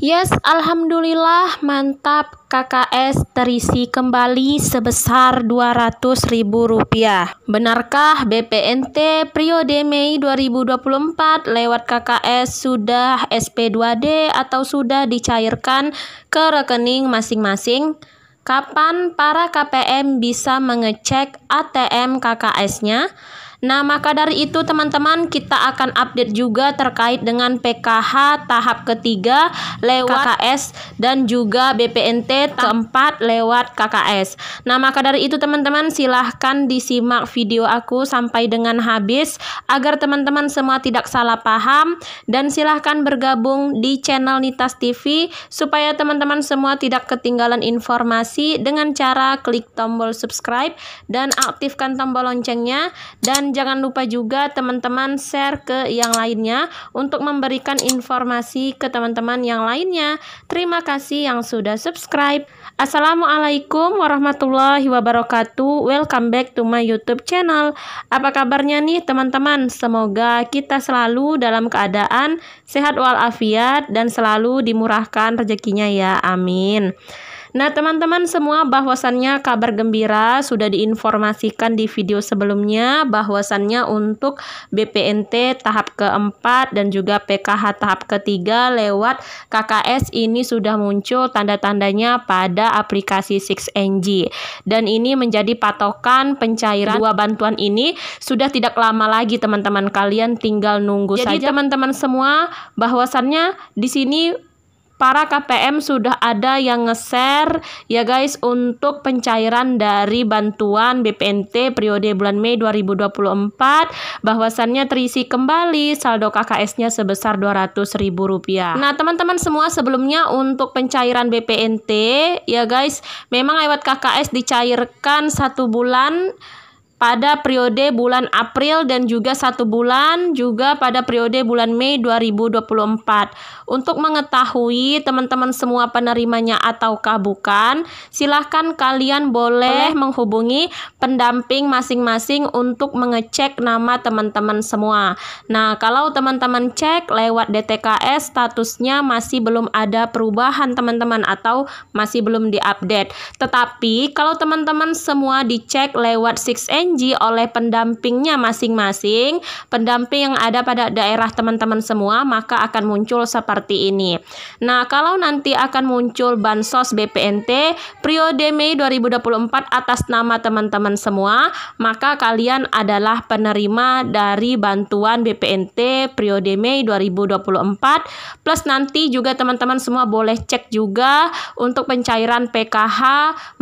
Yes, alhamdulillah mantap KKS terisi kembali sebesar Rp200.000. Benarkah BPNT periode Mei 2024 lewat KKS sudah SP2D atau sudah dicairkan ke rekening masing-masing? Kapan para KPM bisa mengecek ATM KKS-nya? Nah, maka dari itu teman-teman kita akan update juga terkait dengan PKH tahap ketiga lewat KKS dan juga BPNT keempat lewat KKS. Nah, maka dari itu teman-teman silahkan disimak video aku sampai dengan habis agar teman-teman semua tidak salah paham dan silahkan bergabung di channel Nitas TV supaya teman-teman semua tidak ketinggalan informasi dengan cara klik tombol subscribe dan aktifkan tombol loncengnya dan jangan lupa juga teman-teman share ke yang lainnya untuk memberikan informasi ke teman-teman yang lainnya. Terima kasih yang sudah subscribe. Assalamualaikum warahmatullahi wabarakatuh. Welcome back to my YouTube channel. Apa kabarnya nih teman-teman? Semoga kita selalu dalam keadaan sehat walafiat dan selalu dimurahkan rezekinya ya. Amin. Nah, teman-teman semua bahwasannya kabar gembira sudah diinformasikan di video sebelumnya bahwasannya untuk BPNT tahap keempat dan juga PKH tahap ketiga lewat KKS ini sudah muncul tanda-tandanya pada aplikasi 6NG. Dan ini menjadi patokan pencairan dua bantuan ini sudah tidak lama lagi teman-teman kalian tinggal nunggu Jadi, saja. Jadi teman-teman semua bahwasannya di sini para KPM sudah ada yang nge-share ya guys untuk pencairan dari bantuan BPNT periode bulan Mei 2024 bahwasannya terisi kembali saldo KKS-nya sebesar Rp200.000. Nah, teman-teman semua sebelumnya untuk pencairan BPNT ya guys memang lewat KKS dicairkan satu bulan pada periode bulan April dan juga satu bulan juga pada periode bulan Mei 2024. Untuk mengetahui teman-teman semua penerimanya ataukah bukan, silahkan kalian boleh menghubungi pendamping masing-masing untuk mengecek nama teman-teman semua. Nah, kalau teman-teman cek lewat DTKS statusnya masih belum ada perubahan teman-teman atau masih belum diupdate. Tetapi kalau teman-teman semua dicek lewat 6N janji oleh pendampingnya masing-masing, pendamping yang ada pada daerah teman-teman semua, maka akan muncul seperti ini. Nah, kalau nanti akan muncul bansos BPNT periode Mei 2024 atas nama teman-teman semua, maka kalian adalah penerima dari bantuan BPNT periode Mei 2024 plus nanti juga teman-teman semua boleh cek juga untuk pencairan PKH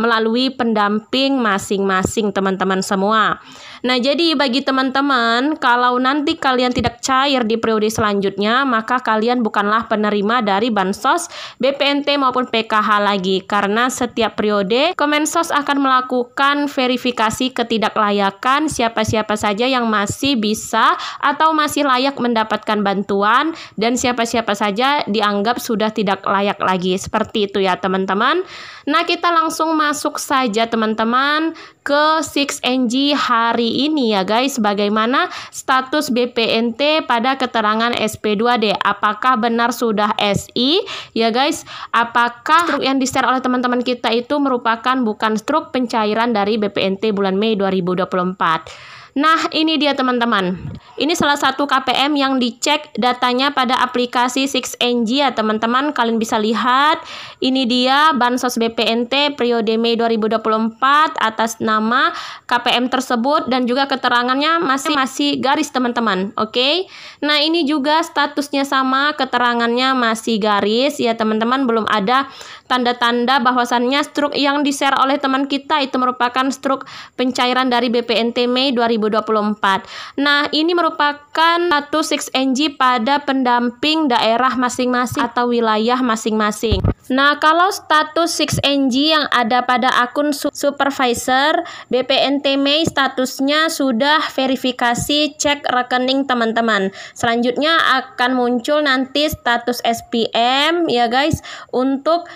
melalui pendamping masing-masing teman-teman semua 啊。Nah, jadi bagi teman-teman, kalau nanti kalian tidak cair di periode selanjutnya, maka kalian bukanlah penerima dari bansos, BPNT maupun PKH lagi karena setiap periode Kemensos akan melakukan verifikasi ketidaklayakan siapa-siapa saja yang masih bisa atau masih layak mendapatkan bantuan dan siapa-siapa saja dianggap sudah tidak layak lagi. Seperti itu ya, teman-teman. Nah, kita langsung masuk saja teman-teman ke 6NG hari ini ya guys bagaimana status BPNT pada keterangan SP2D apakah benar sudah SI ya guys apakah struk yang di share oleh teman-teman kita itu merupakan bukan struk pencairan dari BPNT bulan Mei 2024 Nah, ini dia teman-teman. Ini salah satu KPM yang dicek datanya pada aplikasi 6NG ya teman-teman. Kalian bisa lihat, ini dia Bansos BPNT periode Mei 2024 atas nama KPM tersebut dan juga keterangannya masih masih garis teman-teman. Oke. Nah, ini juga statusnya sama, keterangannya masih garis ya teman-teman. Belum ada tanda-tanda bahwasannya struk yang di-share oleh teman kita itu merupakan struk pencairan dari BPNT Mei 2024 2024. Nah, ini merupakan satu six ng pada pendamping daerah masing-masing atau wilayah masing-masing. Nah, kalau status 6NG yang ada pada akun supervisor BPNT Mei statusnya sudah verifikasi cek rekening teman-teman. Selanjutnya akan muncul nanti status SPM ya guys untuk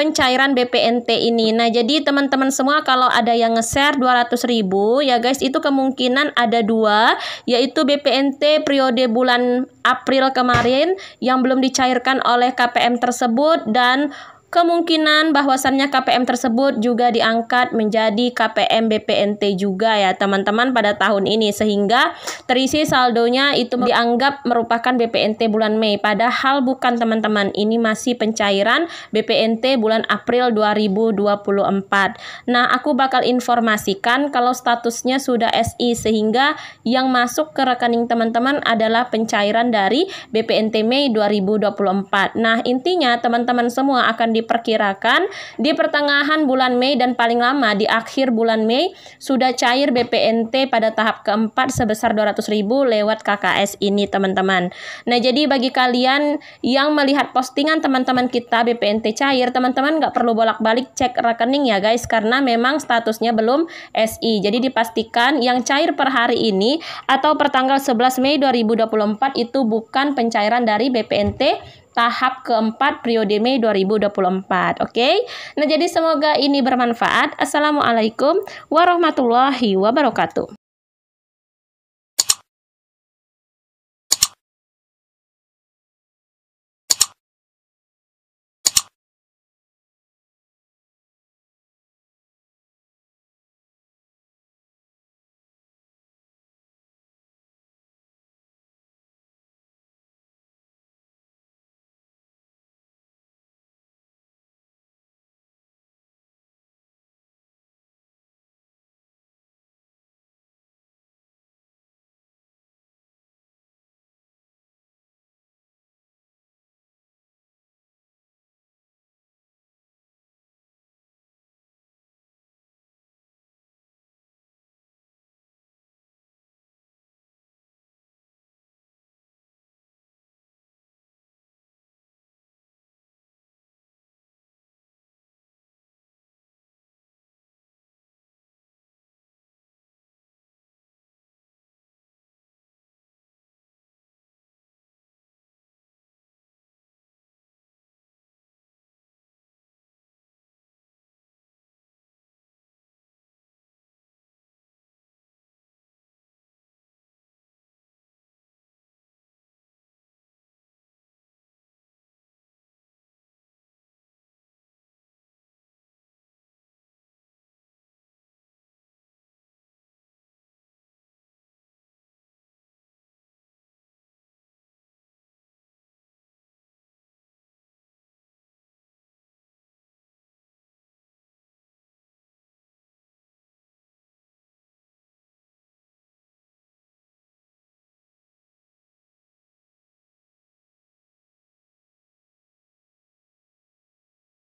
pencairan BPNT ini. Nah, jadi teman-teman semua kalau ada yang nge-share 200 ribu ya guys, itu kemungkinan ada dua, yaitu BPNT periode bulan April kemarin yang belum dicairkan oleh KPM tersebut dan Kemungkinan bahwasannya KPM tersebut juga diangkat menjadi KPM BPNT juga ya teman-teman pada tahun ini sehingga terisi saldonya itu dianggap merupakan BPNT bulan Mei padahal bukan teman-teman ini masih pencairan BPNT bulan April 2024. Nah, aku bakal informasikan kalau statusnya sudah SI sehingga yang masuk ke rekening teman-teman adalah pencairan dari BPNT Mei 2024. Nah, intinya teman-teman semua akan di diperkirakan di pertengahan bulan Mei dan paling lama di akhir bulan Mei sudah cair BPNT pada tahap keempat sebesar 200 ribu lewat KKS ini teman-teman. Nah jadi bagi kalian yang melihat postingan teman-teman kita BPNT cair, teman-teman nggak perlu bolak-balik cek rekening ya guys karena memang statusnya belum SI. Jadi dipastikan yang cair per hari ini atau pertanggal tanggal 11 Mei 2024 itu bukan pencairan dari BPNT tahap keempat periode Mei 2024. Oke. Okay? Nah, jadi semoga ini bermanfaat. Assalamualaikum warahmatullahi wabarakatuh.